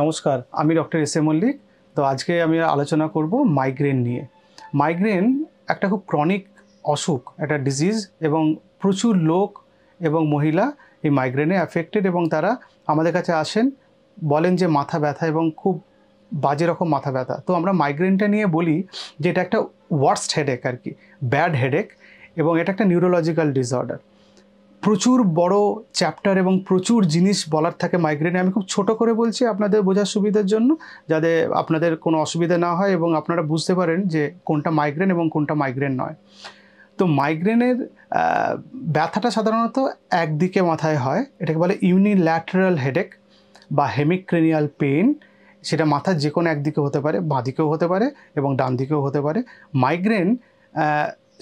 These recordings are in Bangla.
নমস্কার আমি ডক্টর এস এ মল্লিক তো আজকে আমি আলোচনা করব মাইগ্রেন নিয়ে মাইগ্রেন একটা খুব ক্রনিক অসুখ একটা ডিজিজ এবং প্রচুর লোক এবং মহিলা এই মাইগ্রেনে অ্যাফেক্টেড এবং তারা আমাদের কাছে আসেন বলেন যে মাথা ব্যথা এবং খুব বাজে রকম মাথা ব্যথা তো আমরা মাইগ্রেনটা নিয়ে বলি যে এটা একটা ওয়ার্স্ট হেডেক আর কি ব্যাড হেডেক এবং এটা একটা নিউরোলজিক্যাল ডিসঅর্ডার প্রচুর বড় চ্যাপ্টার এবং প্রচুর জিনিস বলার থাকে মাইগ্রেনে আমি খুব ছোট করে বলছি আপনাদের বোঝার সুবিধার জন্য যাতে আপনাদের কোনো অসুবিধা না হয় এবং আপনারা বুঝতে পারেন যে কোনটা মাইগ্রেন এবং কোনটা মাইগ্রেন নয় তো মাইগ্রেনের ব্যথাটা সাধারণত একদিকে মাথায় হয় এটাকে বলে ইউনিল্যাটারাল হেডেক বা হেমিক্রেনিয়াল পেন সেটা মাথার যে কোনো একদিকে হতে পারে বাঁ দিকেও হতে পারে এবং ডান দিকেও হতে পারে মাইগ্রেন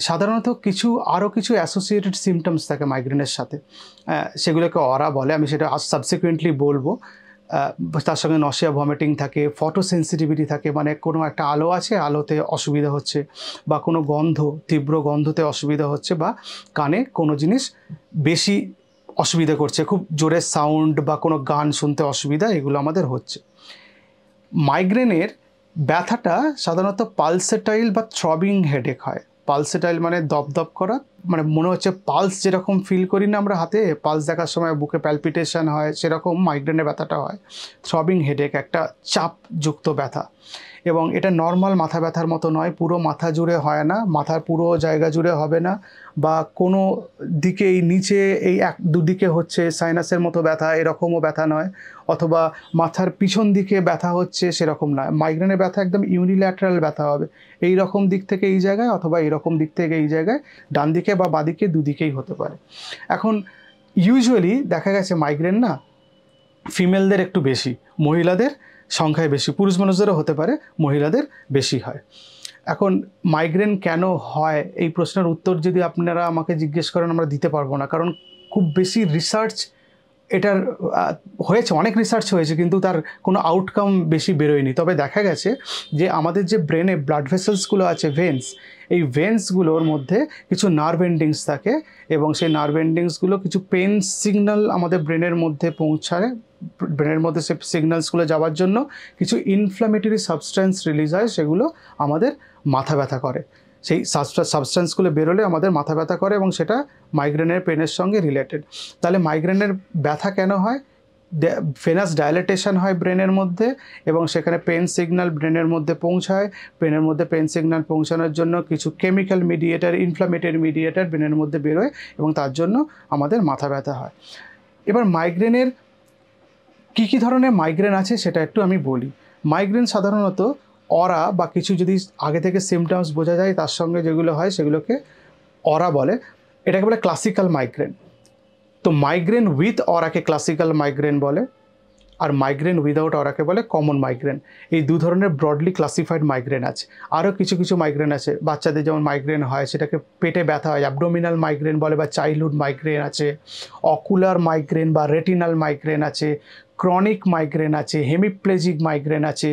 সাধারণত কিছু আরও কিছু অ্যাসোসিয়েটেড সিমটমস থাকে মাইগ্রেনের সাথে সেগুলোকে অরা বলে আমি সেটা সাবসিকুয়েন্টলি বলবো তার সঙ্গে নশিয়া ভমিটিং থাকে ফটো সেন্সিটিভিটি থাকে মানে কোনো একটা আলো আছে আলোতে অসুবিধা হচ্ছে বা কোনো গন্ধ তীব্র গন্ধতে অসুবিধা হচ্ছে বা কানে কোনো জিনিস বেশি অসুবিধা করছে খুব জোরে সাউন্ড বা কোনো গান শুনতে অসুবিধা এগুলো আমাদের হচ্ছে মাইগ্রেনের ব্যথাটা সাধারণত পালসেটাইল বা থ্রবিং হেডেক হয় পালসেটাইল মানে দপদপ করা মানে মনে হচ্ছে পালস যেরকম ফিল করি না আমরা হাতে পালস দেখার সময় বুকে প্যালপিটেশান হয় সেরকম মাইগ্রেনের ব্যথাটা হয় থ্রবিং হেডেক একটা চাপযুক্ত ব্যথা এবং এটা নর্মাল মাথা ব্যথার মতো নয় পুরো মাথা জুড়ে হয় না মাথার পুরো জায়গা জুড়ে হবে না বা কোনো দিকে এই নিচে এই এক দুদিকে হচ্ছে সাইনাসের মতো ব্যথা এরকমও ব্যথা নয় অথবা মাথার পিছন দিকে ব্যথা হচ্ছে সেরকম নয় মাইগ্রেনের ব্যথা একদম ইউনিল্যাটারাল ব্যথা হবে এই রকম দিক থেকে এই জায়গায় অথবা এরকম দিক থেকে এই জায়গায় ডান দিকে বা বাঁদিকে দুদিকেই হতে পারে এখন ইউজুয়ালি দেখা গেছে মাইগ্রেন না ফিমেলদের একটু বেশি মহিলাদের সংখ্যায় বেশি পুরুষ মানুষদেরও হতে পারে মহিলাদের বেশি হয় এখন মাইগ্রেন কেন হয় এই প্রশ্নের উত্তর যদি আপনারা আমাকে জিজ্ঞেস করেন আমরা দিতে পারবো না কারণ খুব বেশি রিসার্চ এটার হয়েছে অনেক রিসার্চ হয়েছে কিন্তু তার কোনো আউটকাম বেশি বেরোয়নি তবে দেখা গেছে যে আমাদের যে ব্রেনে ব্লাড ভেসেলসগুলো আছে ভেন্স এই ভেন্সগুলোর মধ্যে কিছু নার্ভ এন্ডিংস থাকে এবং সেই নার্ভ এন্ডিংসগুলো কিছু পেন সিগন্যাল আমাদের ব্রেনের মধ্যে পৌঁছায় ব্রেনের মধ্যে সে সিগন্যালসগুলো যাওয়ার জন্য কিছু ইনফ্ল্যামেটরি সাবস্ট্যান্স রিলিজ হয় সেগুলো আমাদের মাথা ব্যথা করে সেই সাবস্ট্যান্সগুলো বেরোলে আমাদের মাথা ব্যথা করে এবং সেটা মাইগ্রেনের পেনের সঙ্গে রিলেটেড তাহলে মাইগ্রেনের ব্যথা কেন হয় ফেনাস ডায়ালেটেশান হয় ব্রেনের মধ্যে এবং সেখানে পেন সিগন্যাল ব্রেনের মধ্যে পৌঁছায় ব্রেনের মধ্যে পেন সিগন্যাল পৌঁছানোর জন্য কিছু কেমিক্যাল মিডিয়েটার ইনফ্লামেটেড মিডিয়েটার ব্রেনের মধ্যে বেরোয় এবং তার জন্য আমাদের মাথা ব্যথা হয় এবার মাইগ্রেনের কি কি ধরনের মাইগ্রেন আছে সেটা একটু আমি বলি মাইগ্রেন সাধারণত অরা বা কিছু যদি আগে থেকে সিমটমস বোঝা যায় তার সঙ্গে যেগুলো হয় সেগুলোকে অরা বলে এটাকে বলে ক্লাসিক্যাল মাইগ্রেন তো মাইগ্রেন উইথ অরাকে ক্লাসিক্যাল মাইগ্রেন বলে আর মাইগ্রেন উইদাউট অরাকে বলে কমন মাইগ্রেন এই দু ধরনের ব্রডলি ক্লাসিফাইড মাইগ্রেন আছে আরও কিছু কিছু মাইগ্রেন আছে বাচ্চাদের যেমন মাইগ্রেন হয় সেটাকে পেটে ব্যথা হয় অ্যাবডোমিনাল মাইগ্রেন বলে বা চাইল্ডহুড মাইগ্রেন আছে অকুলার মাইগ্রেন বা রেটিনাল মাইগ্রেন আছে ক্রনিক মাইগ্রেন আছে হেমিপ্লেজিক মাইগ্রেন আছে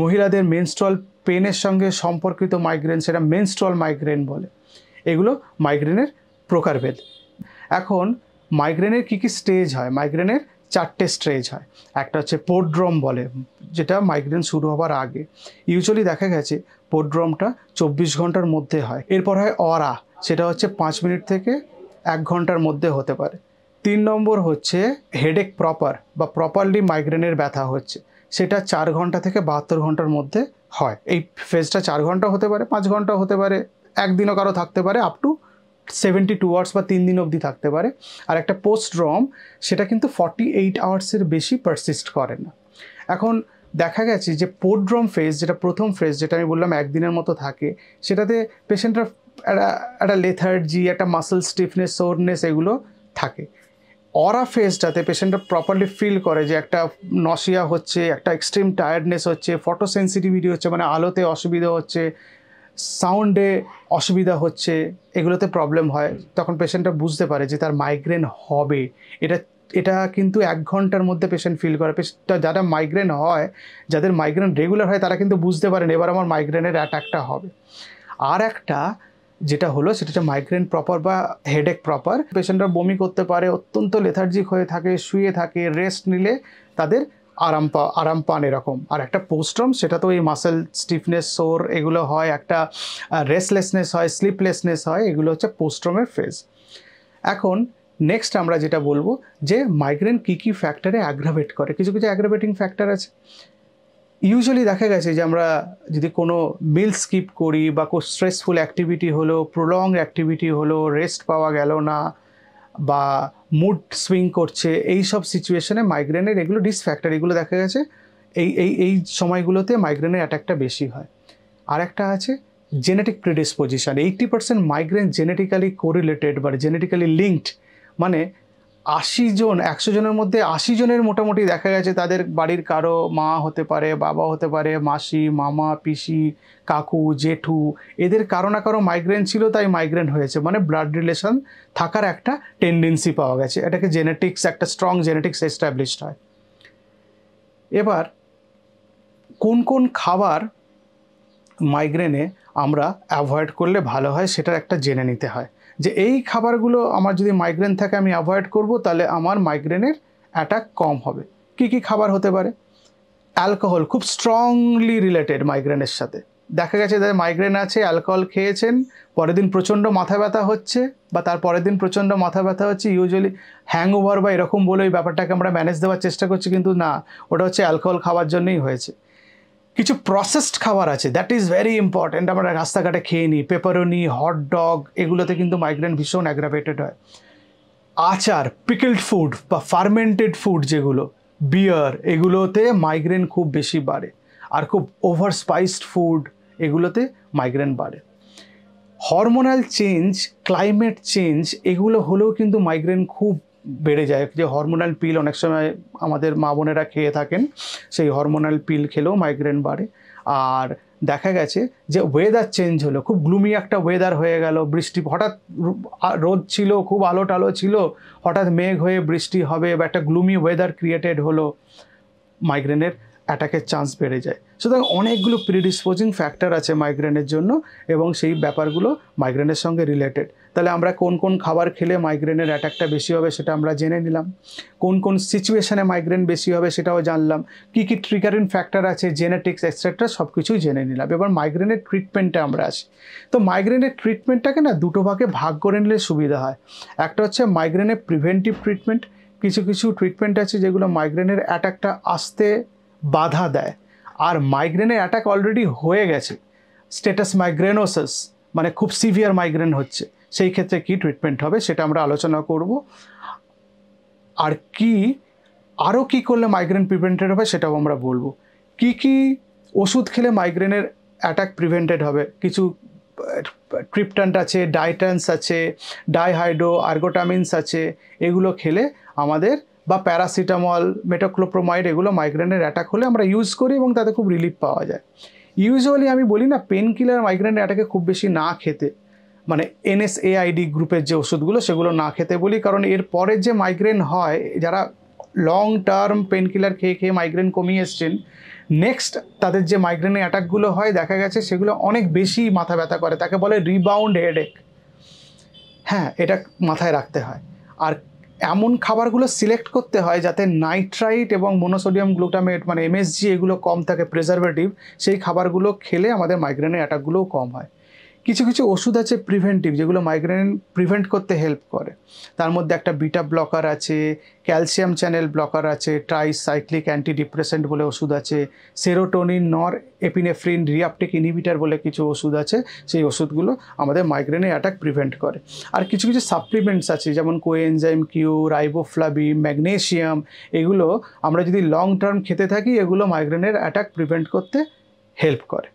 মহিলাদের মেনস্ট্রল পেনের সঙ্গে সম্পর্কিত মাইগ্রেন সেটা মেনস্ট্রল মাইগ্রেন বলে এগুলো মাইগ্রেনের প্রকারভেদ এখন মাইগ্রেনের কি কি স্টেজ হয় মাইগ্রেনের চারটে স্টেজ হয় একটা হচ্ছে পোড্রম বলে যেটা মাইগ্রেন শুরু হওয়ার আগে ইউজুয়ালি দেখা গেছে পোড্রমটা চব্বিশ ঘন্টার মধ্যে হয় এরপর হয় অরা সেটা হচ্ছে পাঁচ মিনিট থেকে এক ঘন্টার মধ্যে হতে পারে তিন নম্বর হচ্ছে হেডেক প্রপার বা প্রপারলি মাইগ্রেনের ব্যথা হচ্ছে সেটা চার ঘন্টা থেকে বাহাত্তর ঘন্টার মধ্যে হয় এই ফেজটা চার ঘন্টা হতে পারে পাঁচ ঘন্টা হতে পারে একদিনও কারো থাকতে পারে up to seventy two hours বা তিন দিন অবধি থাকতে পারে আর একটা পোস্ট রম সেটা কিন্তু ফর্টি এইট আওয়ার্সের বেশি পারসিস্ট করে না এখন দেখা গেছে যে পোড্রম ফেজ যেটা প্রথম ফেজ যেটা আমি বললাম একদিনের মতো থাকে সেটাতে পেশেন্টরা একটা একটা লেথার্জি একটা মাসেল স্টিফনেস সোরনেস এগুলো থাকে অরা ফেজটাতে পেশেন্টরা প্রপারলি ফিল করে যে একটা নসিয়া হচ্ছে একটা এক্সট্রিম টায়ার্ডনেস হচ্ছে ফটো সেন্সিটিভিটি হচ্ছে মানে আলোতে অসুবিধা হচ্ছে সাউন্ডে অসুবিধা হচ্ছে এগুলোতে প্রবলেম হয় তখন পেশেন্টটা বুঝতে পারে যে তার মাইগ্রেন হবে এটা এটা কিন্তু এক ঘন্টার মধ্যে পেশেন্ট ফিল করে যারা মাইগ্রেন হয় যাদের মাইগ্রেন রেগুলার হয় তারা কিন্তু বুঝতে পারেন এবার আমার মাইগ্রেনের অ্যাটাকটা হবে আর একটা যেটা হলো সেটা হচ্ছে মাইগ্রেন প্রপার বা হেডেক প্রপার পেশেন্টরা বমি করতে পারে অত্যন্ত লেথার্জিক হয়ে থাকে শুয়ে থাকে রেস্ট নিলে তাদের আরাম পা আরাম পান এরকম আর একটা পোস্ট্রম সেটা তো এই মাসেল স্টিফনেস সোর এগুলো হয় একটা রেস্টলেসনেস হয় স্লিপলেসনেস হয় এগুলো হচ্ছে পোস্ট্রমের ফেজ এখন নেক্সট আমরা যেটা বলবো যে মাইগ্রেন কী কী ফ্যাক্টরে অ্যাগ্রাভেট করে কিছু কিছু অ্যাগ্রাভেটিং ফ্যাক্টর আছে ইউজুয়ালি দেখা গেছে যে আমরা যদি কোনো মিল স্কিপ করি বা কোনো স্ট্রেসফুল অ্যাক্টিভিটি হলো প্রলং অ্যাক্টিভিটি হলো রেস্ট পাওয়া গেল না বা মুড সুইং করছে এই সব সিচুয়েশনে মাইগ্রেনের এগুলো ডিসফ্যাক্টর এগুলো দেখা গেছে এই এই এই সময়গুলোতে মাইগ্রেনের অ্যাটাকটা বেশি হয় আর একটা আছে genetic predisposition eighty percent migraine genetically correlated বা জেনেটিক্যালি লিঙ্কড মানে আশি জন একশো জনের মধ্যে আশি জনের মোটামুটি দেখা গেছে তাদের বাড়ির কারো মা হতে পারে বাবা হতে পারে মাসি মামা পিসি কাকু জেঠু এদের কারো না কারো মাইগ্রেন ছিল তাই মাইগ্রেন হয়েছে মানে ব্লাড রিলেশন থাকার একটা টেন্ডেন্সি পাওয়া গেছে এটাকে জেনেটিক্স একটা স্ট্রং জেনেটিক্স এস্টাবলিশড হয় এবার কোন কোন খাবার মাইগ্রেনে আমরা অ্যাভয়েড করলে ভালো হয় সেটা একটা জেনে নিতে হয় যে এই খাবারগুলো আমার যদি মাইগ্রেন থাকে আমি অ্যাভয়েড করব তাহলে আমার মাইগ্রেনের অ্যাটাক কম হবে কি কি খাবার হতে পারে অ্যালকোহল খুব স্ট্রংলি রিলেটেড মাইগ্রেনের সাথে দেখা গেছে যাদের মাইগ্রেন আছে অ্যালকোহল খেয়েছেন পরের দিন প্রচণ্ড মাথা ব্যথা হচ্ছে বা তার পরের দিন প্রচণ্ড মাথা ব্যথা হচ্ছে ইউজুয়ালি হ্যাং ওভার বা এরকম বলে ওই ব্যাপারটাকে আমরা ম্যানেজ দেওয়ার চেষ্টা করছি কিন্তু না ওটা হচ্ছে অ্যালকোহল খাওয়ার জন্যই হয়েছে কিছু প্রসেসড খাবার আছে দ্যাট ইজ ভেরি ইম্পর্ট্যান্ট আমরা রাস্তাঘাটে খেয়ে নিই পেপারনি হট ডগ এগুলোতে কিন্তু মাইগ্রেন ভীষণ অ্যাগ্রাভেটেড হয় আচার পিকলড ফুড বা ফার্মেন্টেড ফুড যেগুলো বিয়ার এগুলোতে মাইগ্রেন খুব বেশি বাড়ে আর খুব ওভার স্পাইসড ফুড এগুলোতে মাইগ্রেন বাড়ে হরমোনাল চেঞ্জ ক্লাইমেট চেঞ্জ এগুলো হলেও কিন্তু মাইগ্রেন খুব বেড়ে যায় যে হরমোনাল পিল অনেক সময় আমাদের মা বোনেরা খেয়ে থাকেন সেই হরমোনাল পিল খেলেও মাইগ্রেন বাড়ে আর দেখা গেছে যে ওয়েদার চেঞ্জ হলো খুব গ্লুমি একটা ওয়েদার হয়ে গেল বৃষ্টি হঠাৎ রোদ ছিল খুব আলো টালো ছিল হঠাৎ মেঘ হয়ে বৃষ্টি হবে বা একটা গ্লুমি ওয়েদার ক্রিয়েটেড হলো মাইগ্রেনের অ্যাটাকের চান্স বেড়ে যায় সুতরাং অনেকগুলো প্রিডিসপোজিং ফ্যাক্টর আছে মাইগ্রেনের জন্য এবং সেই ব্যাপারগুলো মাইগ্রেনের সঙ্গে রিলেটেড তাহলে আমরা কোন কোন খাবার খেলে মাইগ্রেনের অ্যাটাকটা বেশি হবে সেটা আমরা জেনে নিলাম কোন কোন সিচুয়েশানে মাইগ্রেন বেশি হবে সেটাও জানলাম কী কী ট্রিগারিং ফ্যাক্টর আছে জেনেটিক্স এক্সেট্রা সব কিছুই জেনে নিলাম এবার মাইগ্রেনের ট্রিটমেন্টে আমরা আসি তো মাইগ্রেনের ট্রিটমেন্টটাকে না দুটো ভাগে ভাগ করে নিলে সুবিধা হয় একটা হচ্ছে মাইগ্রেনের প্রিভেন্টিভ ট্রিটমেন্ট কিছু কিছু ট্রিটমেন্ট আছে যেগুলো মাইগ্রেনের অ্যাটাকটা আসতে বাধা দেয় আর মাইগ্রেনের অ্যাটাক অলরেডি হয়ে গেছে স্টেটাস মাইগ্রেনোসাস মানে খুব সিভিয়ার মাইগ্রেন হচ্ছে সেই ক্ষেত্রে কি ট্রিটমেন্ট হবে সেটা আমরা আলোচনা করব আর কি আরও কি করলে মাইগ্রেন প্রিভেন্টেড হবে সেটাও আমরা বলবো কি কি ওষুধ খেলে মাইগ্রেনের অ্যাটাক প্রিভেন্টেড হবে কিছু ট্রিপটান্ট আছে ডাইটান্স আছে ডাইহাইড্রো আর্গোটামিনস আছে এগুলো খেলে আমাদের বা প্যারাসিটামল মেটোক্লোপ্রোমাইড এগুলো মাইগ্রেনের অ্যাটাক হলে আমরা ইউজ করি এবং তাতে খুব রিলিফ পাওয়া যায় ইউজুয়ালি আমি বলি না পেন কিলার মাইগ্রেনের অ্যাটাকে খুব বেশি না খেতে মানে এনএসএআইডি গ্রুপের যে ওষুধগুলো সেগুলো না খেতে বলি কারণ এর পরে যে মাইগ্রেন হয় যারা লং টার্ম পেনকিলার খেয়ে খেয়ে মাইগ্রেন কমিয়ে এসছেন নেক্সট তাদের যে মাইগ্রেনের অ্যাটাকগুলো হয় দেখা গেছে সেগুলো অনেক বেশি মাথা ব্যথা করে তাকে বলে রিবাউন্ড হেডেক হ্যাঁ এটা মাথায় রাখতে হয় আর এমন খাবারগুলো সিলেক্ট করতে হয় যাতে নাইট্রাইট এবং মোনোসোডিয়াম গ্লুটামেট মানে এমএসজি এগুলো কম থাকে প্রিজারভেটিভ সেই খাবারগুলো খেলে আমাদের মাইগ্রেনের অ্যাটাকগুলোও কম হয় কিছু কিছু ওষুধ আছে প্রিভেন্টিভ যেগুলো মাইগ্রেন প্রিভেন্ট করতে হেল্প করে তার মধ্যে একটা বিটা ব্লকার আছে ক্যালসিয়াম চ্যানেল ব্লকার আছে ট্রাইসাইক্লিক অ্যান্টিডিপ্রেসেন্ট বলে ওষুধ আছে সেরোটোনিন নর এপিনেফ্রিন রিয়াপটিক ইনিভিটার বলে কিছু ওষুধ আছে সেই ওষুধগুলো আমাদের মাইগ্রেনের অ্যাটাক প্রিভেন্ট করে আর কিছু কিছু সাপ্লিমেন্টস আছে যেমন কোএনজাইম কিউ রাইবোফ্লাবি ম্যাগনেশিয়াম এগুলো আমরা যদি লং টার্ম খেতে থাকি এগুলো মাইগ্রেনের অ্যাটাক প্রিভেন্ট করতে হেল্প করে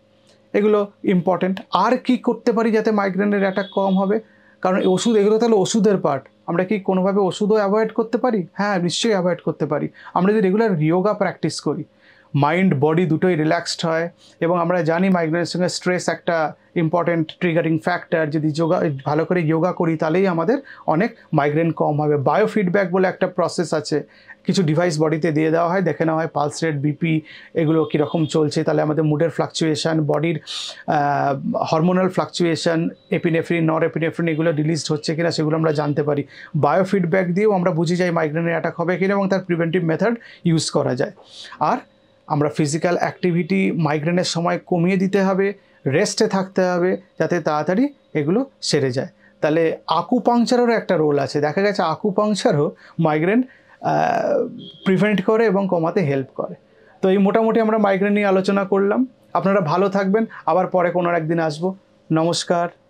এগুলো ইম্পর্টেন্ট আর কি করতে পারি যাতে মাইগ্রেনের অ্যাটাক কম হবে কারণ ওষুধ এগুলো তাহলে ওষুধের পার্ট আমরা কি কোনোভাবে ওষুধও অ্যাভয়েড করতে পারি হ্যাঁ নিশ্চয়ই অ্যাভয়েড করতে পারি আমরা যদি রেগুলার ইয়োগা প্র্যাকটিস করি মাইন্ড বডি দুটোই রিল্যাক্সড হয় এবং আমরা জানি মাইগ্রেনের সঙ্গে স্ট্রেস একটা ইম্পর্ট্যান্ট ট্রিগারিং ফ্যাক্টর যদি যোগা ভালো করে যোগা করি তাহলেই আমাদের অনেক মাইগ্রেন কম হবে বায়োফিডব্যাক বলে একটা প্রসেস আছে কিছু ডিভাইস বডিতে দিয়ে দেওয়া হয় দেখে নেওয়া হয় পালস রেট বিপি এগুলো কীরকম চলছে তাহলে আমাদের মুডের ফ্লাকচুয়েশান বডির hormonal fluctuation epinephrine norepinephrine এগুলো রিলিজড হচ্ছে কিনা সেগুলো আমরা জানতে পারি বায়োফিডব্যাক দিয়েও আমরা বুঝে যাই মাইগ্রেনের অ্যাটাক হবে কিনা এবং তার প্রিভেন্টিভ মেথড ইউজ করা যায় আর আমরা ফিজিক্যাল অ্যাক্টিভিটি মাইগ্রেনের সময় কমিয়ে দিতে হবে রেস্টে থাকতে হবে যাতে তাড়াতাড়ি এগুলো সেরে যায় তাহলে আকুপাংচারেরও একটা রোল আছে দেখা গেছে আকুপাংচারও মাইগ্রেন প্রিভেন্ট করে এবং কমাতে হেল্প করে তো এই মোটামুটি আমরা মাইগ্রেন নিয়ে আলোচনা করলাম আপনারা ভালো থাকবেন আবার পরে কোনো একদিন আসবো নমস্কার